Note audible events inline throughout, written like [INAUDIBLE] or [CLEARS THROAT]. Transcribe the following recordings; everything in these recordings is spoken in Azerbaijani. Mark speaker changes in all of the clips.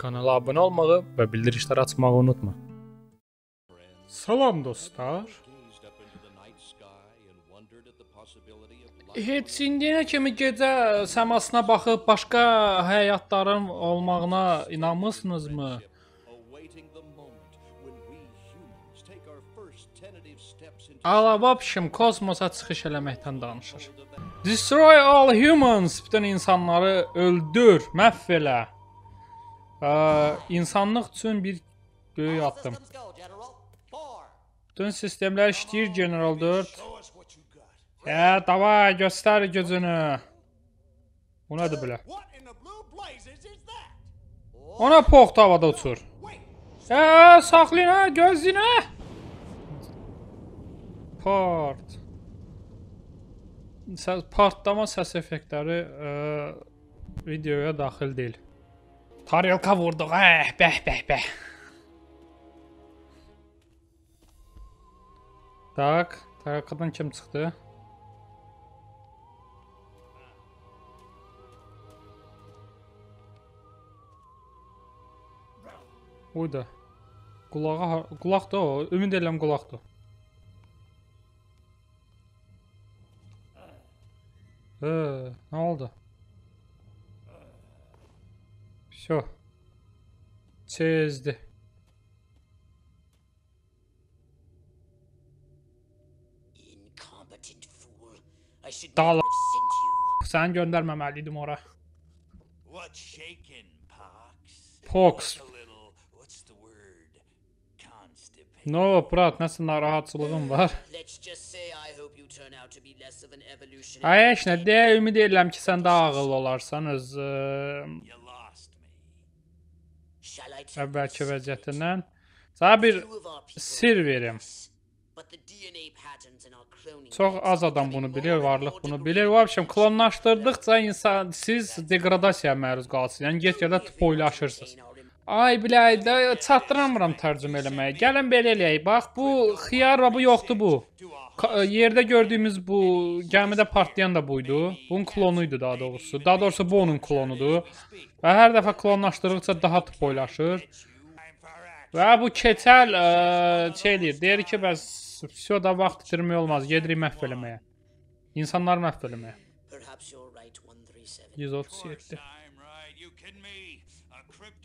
Speaker 1: Kanala abunə olmağı və bildirişləri açmağı unutma. Salam dostlar. Heç indiyənə kimi gecə səmasına baxıb başqa həyatların olmağına inanmısınızmı? Alavapşım kosmosa çıxış eləməkdən danışır. Destroy all humans bütün insanları öldür, məhv elə. Ə, insanlıq üçün bir böyük addım. Bütün sistemlər işləyir, General 4. Ə, hə, davay, göstər gözünü. Bu nədir belə? Ona poxt havada uçur. Ə, hə, saxlayın, ə, hə, gözləyən, ə. Part. Səs, partlama səs effektləri ə, e, videoya daxil deyil. Taryalka vurduk. Eh beh beh beh. Tak. Taryalkadan kim çıktı? Oy da. Kulağa, kulaq da o. Ümid eləm kulaqdır. Hə, nə oldu? Все. Çizdi. Dala. Sen göndermemeliydim ora. Pox. No, brat, nasıl narahatsızlığım var? Ay, heç nə, deyə ümid edirəm ki, sən daha ağıllı olarsan öz ə, əvvəlki vəziyyətindən. Sənə bir sir verim. Çox az adam bunu bilir, varlıq bunu bilir. Və общем, klonlaşdırdıqca insan siz deqradasiyaya məruz qalırsınız. Yəni get yerdə toylaşırsınız. Ay bilay, da çatdıramıram tərcümə eləməyə. Gəlin belə eləyək. Bax, bu xiyar və bu yoxdur bu. Ka e, yerdə gördüyümüz bu gəmidə partlayan da buydu. Bunun klonu idi daha doğrusu. Daha doğrusu bu onun klonudur. Və hər dəfə klonlaşdırdıqca daha tıpoylaşır. Və bu keçəl ə, e, şey deyir. Deyir ki, bəs все da vaxt itirmək olmaz. Gedirik məhv eləməyə. İnsanları məhv eləməyə. 137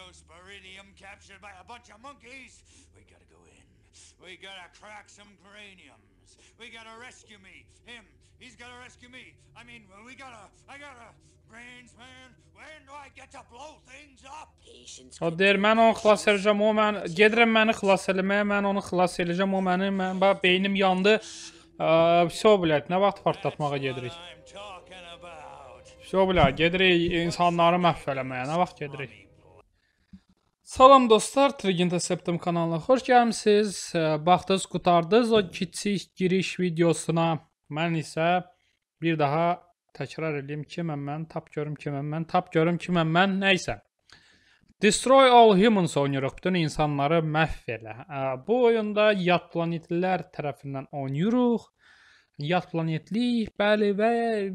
Speaker 1: dose beryllium captured by a bunch of monkeys. We gotta go in. We gotta crack some craniums. We gotta rescue me. Him. He's gotta rescue me. I mean, we gotta. I gotta. Brains, man. When do I get to blow things up? O deyir, mən onu xilas edəcəm. O mən gedirəm məni xilas eləməyə. Mən onu xilas edəcəm. O məni mən bax beynim yandı. Всё, блядь, nə vaxt partlatmağa gedirik? Всё, блядь, gedirik insanları məhv eləməyə. Nə vaxt gedirik? Salam dostlar, Trigin Septim kanalına xoş gəlmisiniz. Baxdınız, qutardınız o kiçik giriş videosuna. Mən isə bir daha təkrar edeyim ki, mən mən tap görüm ki, mən mən tap görüm ki, mən mən nə isə. Destroy All Humans oynayırıq, bütün insanları məhv elə. Bu oyunda yad planetlilər tərəfindən oynayırıq. Yad planetlik, bəli və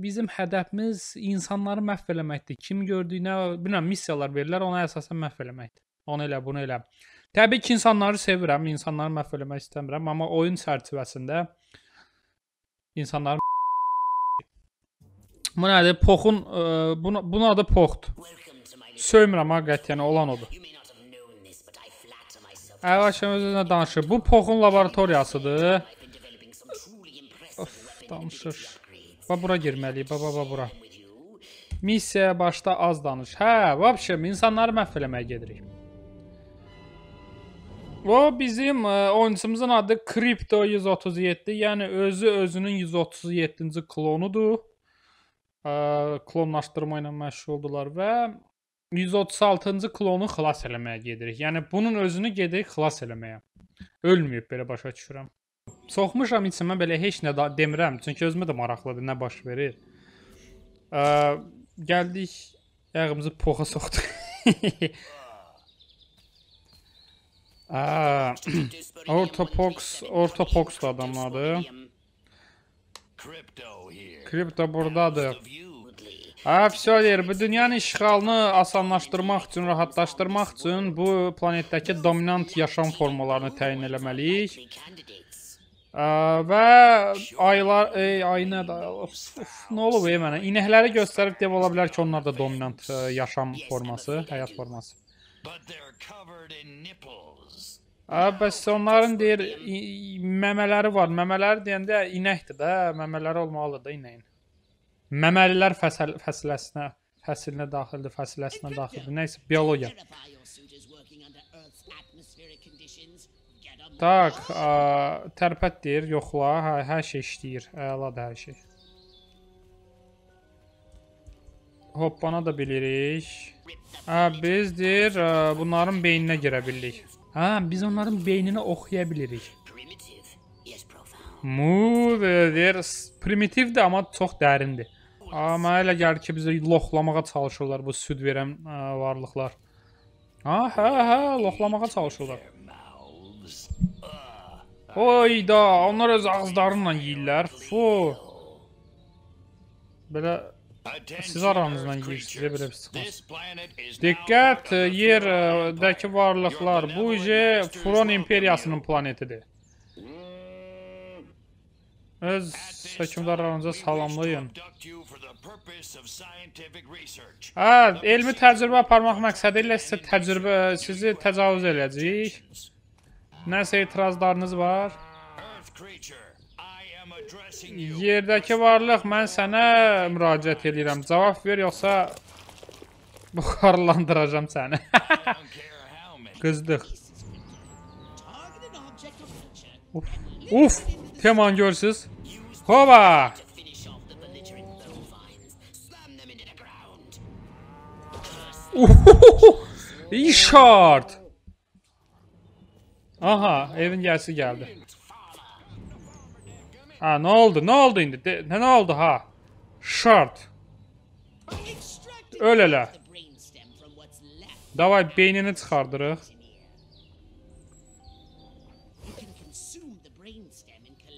Speaker 1: bizim hədəfimiz insanları məhv eləməkdir. Kim gördüyünə, bilmirəm, missiyalar verirlər, ona əsasən məhv eləməkdir. Onu elə, bunu elə. Təbii ki, insanları sevirəm, insanları məhv eləmək istəmirəm, amma oyun çərçivəsində insanları Bu nədir? Poxun ə, e, buna buna adı poxdur. Söymirəm ha qətiyyən olan odur. Əvvəlcə öz-özünə danışır. Bu poxun laboratoriyasıdır. Of, danışır. Va bura girməliyik, baba baba bura. Missiyaya başda az danış. Hə, vəbşəm insanları məhv eləməyə gedirik. O bizim e, oyunçumuzun adı Crypto 137. Yəni özü özünün 137-ci klonudur. E, klonlaşdırma ilə məşğuldurlar və 136-cı klonu xilas eləməyə gedirik. Yəni bunun özünü gedirik xilas eləməyə. Ölməyib belə başa düşürəm. Soxmuşam içimə belə heç nə demirəm, çünki özümə də maraqlıdır nə baş verir. Ə, e, gəldik ayağımızı poxa soxduq. [LAUGHS] Ə, Ortopox, Ortopox'lu adamladı. Kripto buradadır. Ha, все deyir, bu dünyanın işğalını asanlaşdırmaq üçün, rahatlaşdırmaq üçün bu planetdəki dominant yaşam formalarını təyin eləməliyik. Ə, və aylar, ey, ay nə da, uf, nə olub ey mənə? İnəkləri göstərib deyə ola bilər ki, onlar da dominant ə, e, yaşam forması, həyat forması. Bəs onların deyir məmələri var. Məmələri deyəndə inəkdir də, məmələri olmalıdır da inəyin. Məməlilər fəsil fəsiləsinə, fəsilinə daxildir, fəsiləsinə daxildir. Nəysə biologiya. Tak, ə, tərpət deyir, yoxla, hə, hər şey işləyir. Əladır hər şey. Hoppana da bilirik. Hə, biz deyir, e, bunların beyninə girə bildik. Hə, biz onların beyninə oxuya bilirik. Move deyir, primitivdir, amma çox dərindir. Amma elə gəlir ki, bizi loxlamağa çalışırlar bu süd verən ə, e, varlıqlar. Ha, hə, hə, loxlamağa çalışırlar. Oy da, onlar öz ağızlarıyla yeyirlər. Fu. Belə Siz aranızdan girsizə belə bir çıxmasın. Diqqət, yerdəki varlıqlar, bu ije Furon imperiyasının planetidir. Mm. Öz hökumdarlarınıza salamlayın. Hə, elmi təcrübə aparmaq məqsədi ilə sizə təcrübə, sizi təcavüz eləyəcəyik. Nəsə etirazlarınız var? Earth creature. Yerdeki varlık, mən sənə müraciət edirəm. Cavab ver, yoxsa buxarlandıracam səni. [LAUGHS] Qızdıq. Uf, uf, teman görsüz. Hova! İyi şart! Aha, evin gəlsi geldi. Ha ne oldu? Ne oldu indi? ne, ne oldu ha? Şart. Öyle la. Davay beynini çıxardırıq.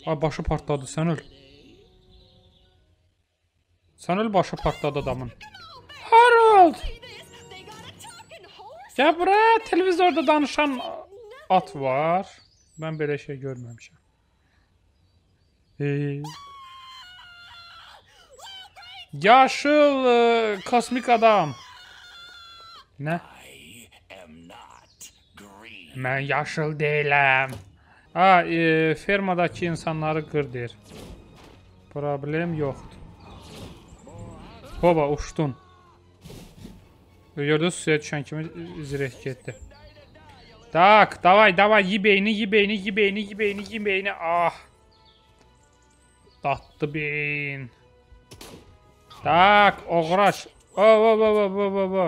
Speaker 1: Ay başı partladı, sən öl. Sən öl başı partladı adamın. Harold! Gəl bura, televizorda danışan at var. Ben böyle şey görmemişim. Ee, yaşıl e, kosmik adam. Ne? Ben yaşıl değilim. Aa, e, fermadaki insanları kırdır. Problem yoktur. Hoba uçdun. Gördünüz suya düşen kimi zireh getdi. Tak, davay, davay, yi beyni, yi beyni, yi beyni, yi beyni, yi beyni. Ah. Datdı beyin. Tak, oğraş. O, o, o, o, o, o, o.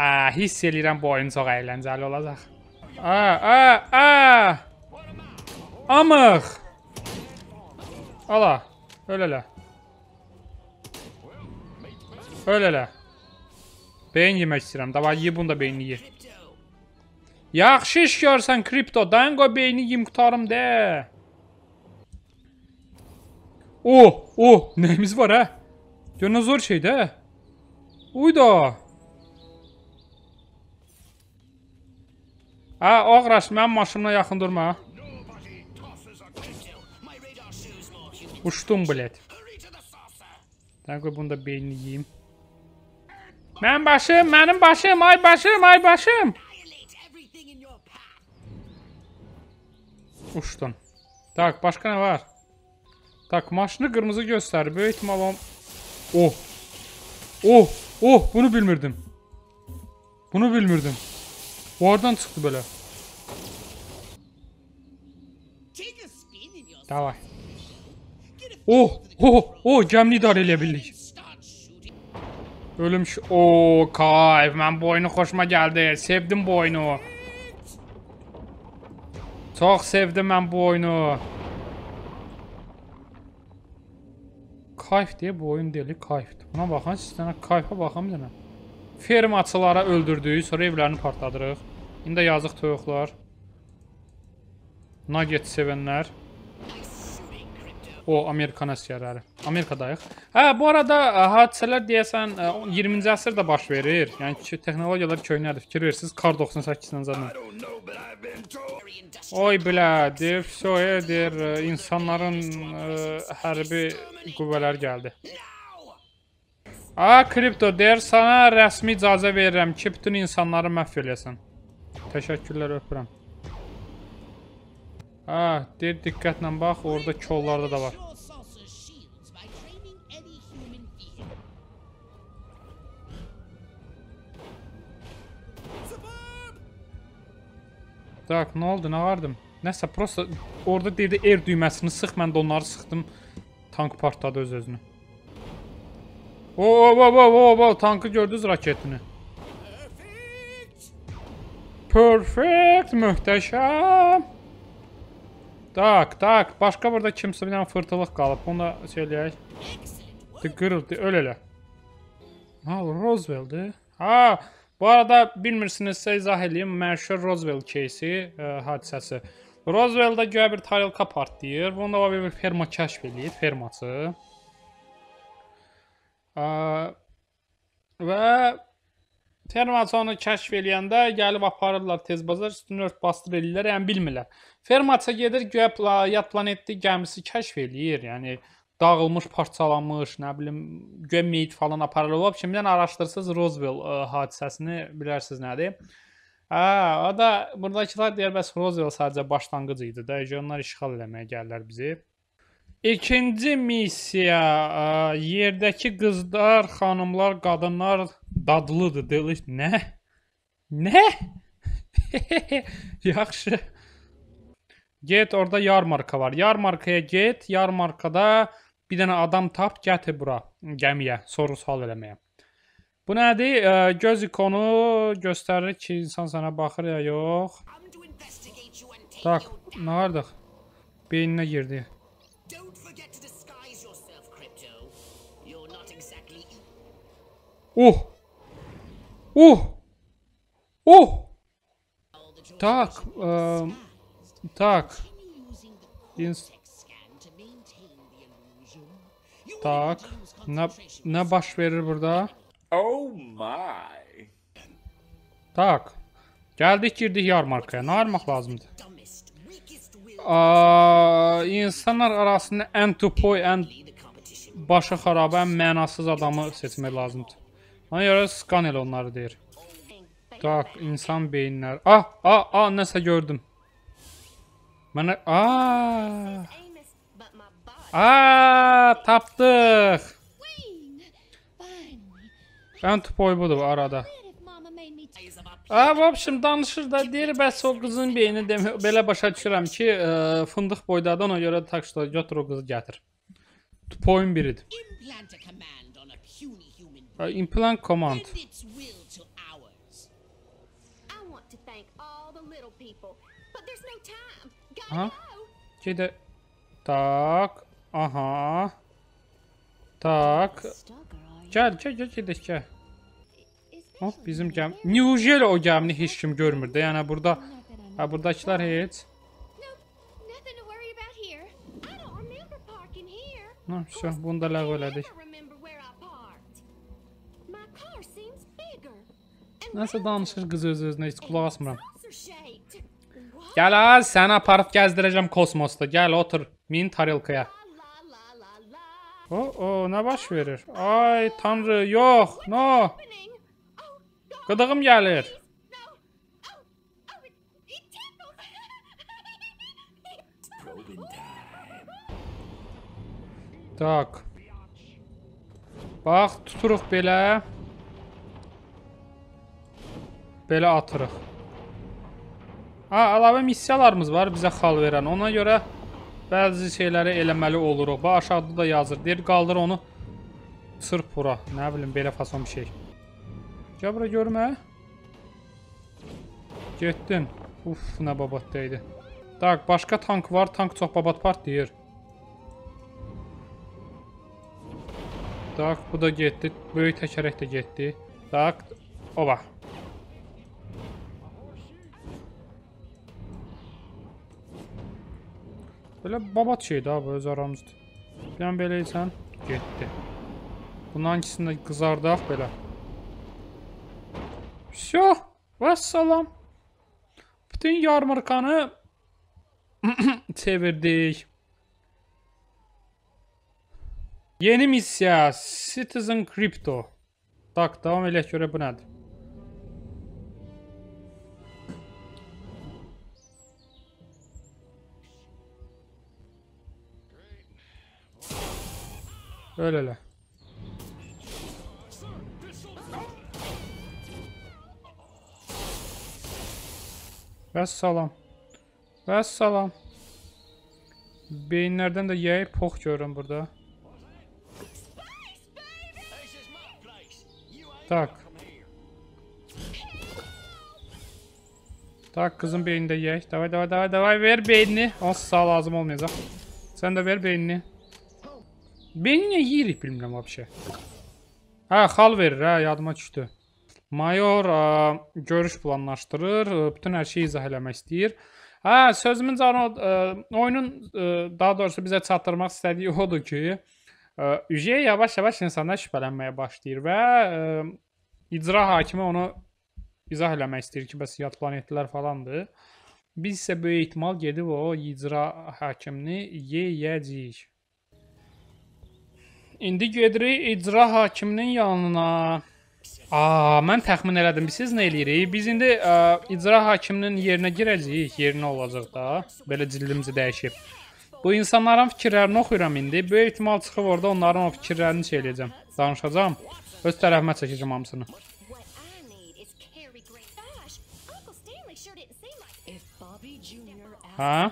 Speaker 1: Ə, hiss eləyirəm bu oyun çox əyləncəli olacaq. Ə, ə, ə. Amıq. Ala, öl elə. Öl elə. Beyin yemək istəyirəm. Dava ye bunu da beynini ye. Yaxşı iş görsən kripto. Dayan qoy beyni yiyim qutarım de. Oh, oh, nəyimiz var hə? Gör nə zor şeydir hə? Uy da. Hə, ağraş, mənim maşımla yaxın durma. Uçdum, blət. Dən qoy bunu da beynini yiyeyim. Mənim başım, mənim başım, ay başım, ay başım. Uçdun. Tak, başqa nə var? Tak maçlı kırmızı göster. Büyük ihtimal Oh. Oh. Oh. Bunu bilmirdim. Bunu bilmirdim. Oradan çıktı böyle. Davay. Oh. Oh. Oh. Cemli idare edebildik. Ölüm şu... Oo, kayf. Ben bu oyunu hoşuma geldi. Sevdim bu oyunu. Çok sevdim ben bu oyunu. kayf deyə bu oyun deyil, kayfdir. Buna baxın, siz sənə kayfa baxın bir dənə. Fermaçılara öldürdük, sonra evlərini partladırıq. İndi yazıq toyuqlar. Nugget sevənlər o Amerika əsgərləri. Amerikadayıq. Hə, bu arada e, hadisələr deyəsən 20-ci e, əsrdə baş verir. Yəni ki, texnologiyalar köhnədir. Fikir versiniz, Kar 98-dən zaten. Oy bilədir, все edir, e, insanların ə, hərbi qüvvələr gəldi. A, kripto deyir, sana rəsmi icazə verirəm ki, bütün insanları məhv eləyəsən. Təşəkkürlər, öpürəm. Hə, deyir diqqətlə bax, orada kollarda da var. Tak, nə oldu, nə vardım? Nəsə, prosta orada deyirdi air düyməsini sıx, mən də onları sıxdım. Tank partladı öz-özünü. O, o, o, o, o, o, tankı gördünüz raketini. Perfect, möhtəşəm. Tak, tak. Başqa burada kimsə bir dənə fırtılıq qalıb. Bunu da şey eləyək. Di qırıldı, öl elə. Ha, Roosevelt'dir. Ha, bu arada bilmirsinizsə izah eləyim. Məşhur Roosevelt кейsi ə, hadisəsi. Roosevelt-də göyə bir tarelka partlayır. Bunu da bir ferma kəşf eləyir, fermaçı. Ə, və Fermaçanı kəşf eləyəndə gəlib aparırlar tez bazar, üstünü ört bastır eləyirlər, yəni bilmirlər. Fermaça gedir, guya pla yad planetli gəmisi kəşf eləyir, yəni dağılmış, parçalanmış, nə bilim, guya meyit falan aparılıb. Kimdən araşdırsınız Roswell ə, e, hadisəsini bilərsiniz nədir? Hə, o da burdakılar deyir, bəs Roswell sadəcə başlanğıc idi də, onlar işğal eləməyə gəlirlər bizi. İkinci missiya, e, yerdəki qızlar, xanımlar, qadınlar dadlıdır, deyilir. Nə? Nə? [LAUGHS] Yaxşı. Get, orada yarmarka var. Yarmarkaya get, yarmarkada bir dənə adam tap, gətir bura, gəmiyə, soru-sual eləməyə. Bu nədir? E, göz ikonu göstərir ki, insan sənə baxır ya yox. Tak, nə vardıq? Beyninə girdi. Ух! Ух! Ух! Так, э, так. Инс... Так. Ne, ne baş verir burada? Oh my. Tak. Geldik girdik markaya. Ne almak lazımdı? Aa, insanlar arasında en tupoy, en başı xarabə, ən mənasız adamı seçmək lazımdır. Ona görə skan elə onları deyir. Daq, insan beyinləri. Ah, ah, ah, nəsə gördüm. Mənə, aaa. Ah! Aaa, ah, tapdıq. Ən tüpoy budur arada. A, v общем, ah, danışır da deyir bəs o qızın beyni demə belə başa düşürəm ki, ə, e, fındıq boydadır, ona görə tak что götür o qızı gətir. Tüpoyun biridir. Uh, implant command. Aha. Kiedy... Tak. Aha. Tak. Gel gel gel gidelim gel. oh, bizim cam. Neujel o camini hiç kim görmürdü yani burada. Ha buradakiler hiç. Ha, şu bunu da ləğv elədik. Nəsə danışır qız öz-özünə, heç qulaq asmıram. Gəl az, səni aparıb gəzdirəcəm kosmosda. Gəl, otur, min tarelkaya. O, o, nə baş verir? Ay, tanrı, yox, no. Qıdığım gəlir. Tak. Bax, tuturuq belə. Belə atırıq. Ha, əlavə missiyalarımız var bizə xal verən. Ona görə bəzi şeyləri eləməli oluruq. Bax, aşağıda da yazır. Deyir, qaldır onu. Çırp bura. Nə bilim, belə fason bir şey. Gəl bura görmə. Getdin. Uf, nə babat deydi. Tak, başqa tank var. Tank çox babat part deyir. Tak, bu da getdi. Böyük təkərək də getdi. Tak, ova. Böyle babat şeydi abi öz aramızda. Ben beleysen getdi. Bunun hangisinde kızardaq ah belə? Şu vassalam Bütün yarmarkanı [CLEARS THROAT] çevirdik. Yeni missiya Citizen Crypto. Tak, devam elək görək bu nədir. Öyle Vəssalam. Vəssalam. Beyinlerden de yeyib pox görürəm burada. Tak. Tak kızım beynini de yay. Davay davay davay davay ver beynini. Asla lazım olmayacak. Sen de ver beynini. Beyninə yeyirik bilmirəm vəbşə. Hə, xal verir, hə, yadıma düşdü. Mayor ə, görüş planlaşdırır, ə, bütün hər şeyi izah eləmək istəyir. Hə, sözümün canı ə, oyunun ə, daha doğrusu bizə çatdırmaq istədiyi odur ki, Üje yavaş-yavaş insanlar şübhələnməyə başlayır və ə, icra hakimi onu izah eləmək istəyir ki, bəs yad planetlər falandır. Biz isə böyük ehtimal gedib o icra hakimini yeyəcəyik. İndi gedirik icra hakiminin yanına. Aa, mən təxmin elədim. Siz nə eləyirik? Biz indi ə, icra hakiminin yerinə girəcəyik, yerinə olacaq da. Belə cildimizi dəyişib. Bu insanların fikirlərini oxuyuram indi. Böyük ehtimal çıxıb orada onların o fikirlərini şey eləyəcəm. Danışacağam. Öz tərəfimə çəkəcəm hamısını. Hə?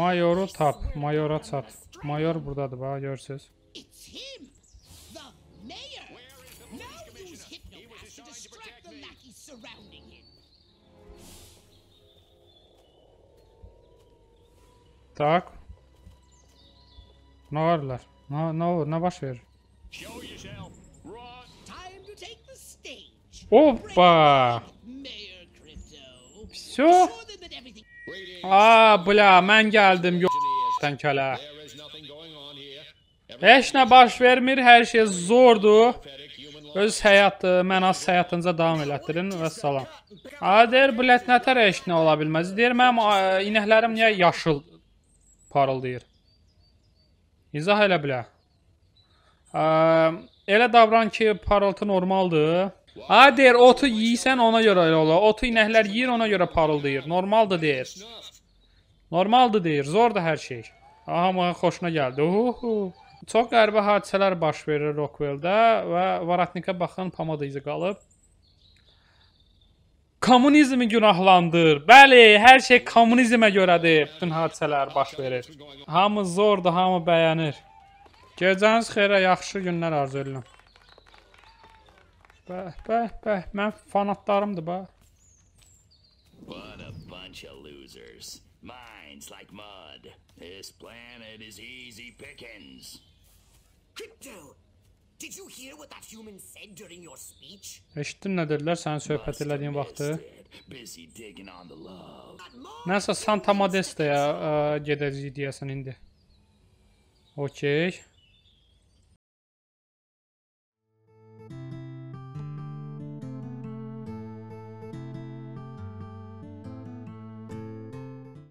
Speaker 1: Mayoru tap, mayora çat. Mayor buradadır bana görsüz. Так. Ne varlar? Ne, ne olur? Ne baş verir? Опа! Все? А, бля, мен geldim. Sen köle. Heç nə baş vermir, hər şey zordur. Öz həyatı, mənaz həyatınıza davam elətdirin və salam. Adir, blət nətər heç nə ola bilməz. Deyir, mənim inəklərim niyə yaşıl parıldayır? İzah elə bilə. Ə, elə davran ki, parıltı normaldır. A deyir, otu yeyirsən ona görə elə olar. Otu inəklər yeyir ona görə parıldayır. Normaldır deyir. Normaldır deyir. Zordur hər şey. Aha, mənə xoşuna gəldi. Uhu. Çox qəribə hadisələr baş verir Rockwell-də və Varatnika baxan pomada izi qalıb. Kommunizmi günahlandır. Bəli, hər şey kommunizmə görədir. Bütün hadisələr baş verir. Hamı zordur, hamı bəyənir. Gecəniz xeyrə, yaxşı günlər arzu edirəm. Bəh, bəh, bəh, mən fanatlarımdır bax. What a bunch of losers. Minds like mud. This planet is easy pickings. Crypto, did you hear what that human said during your speech? Eşitdin nə dedilər sənin söhbət elədiyin vaxtı? Nəsə Santa Modesta ya e, gedəcəyik deyəsən indi. Okay.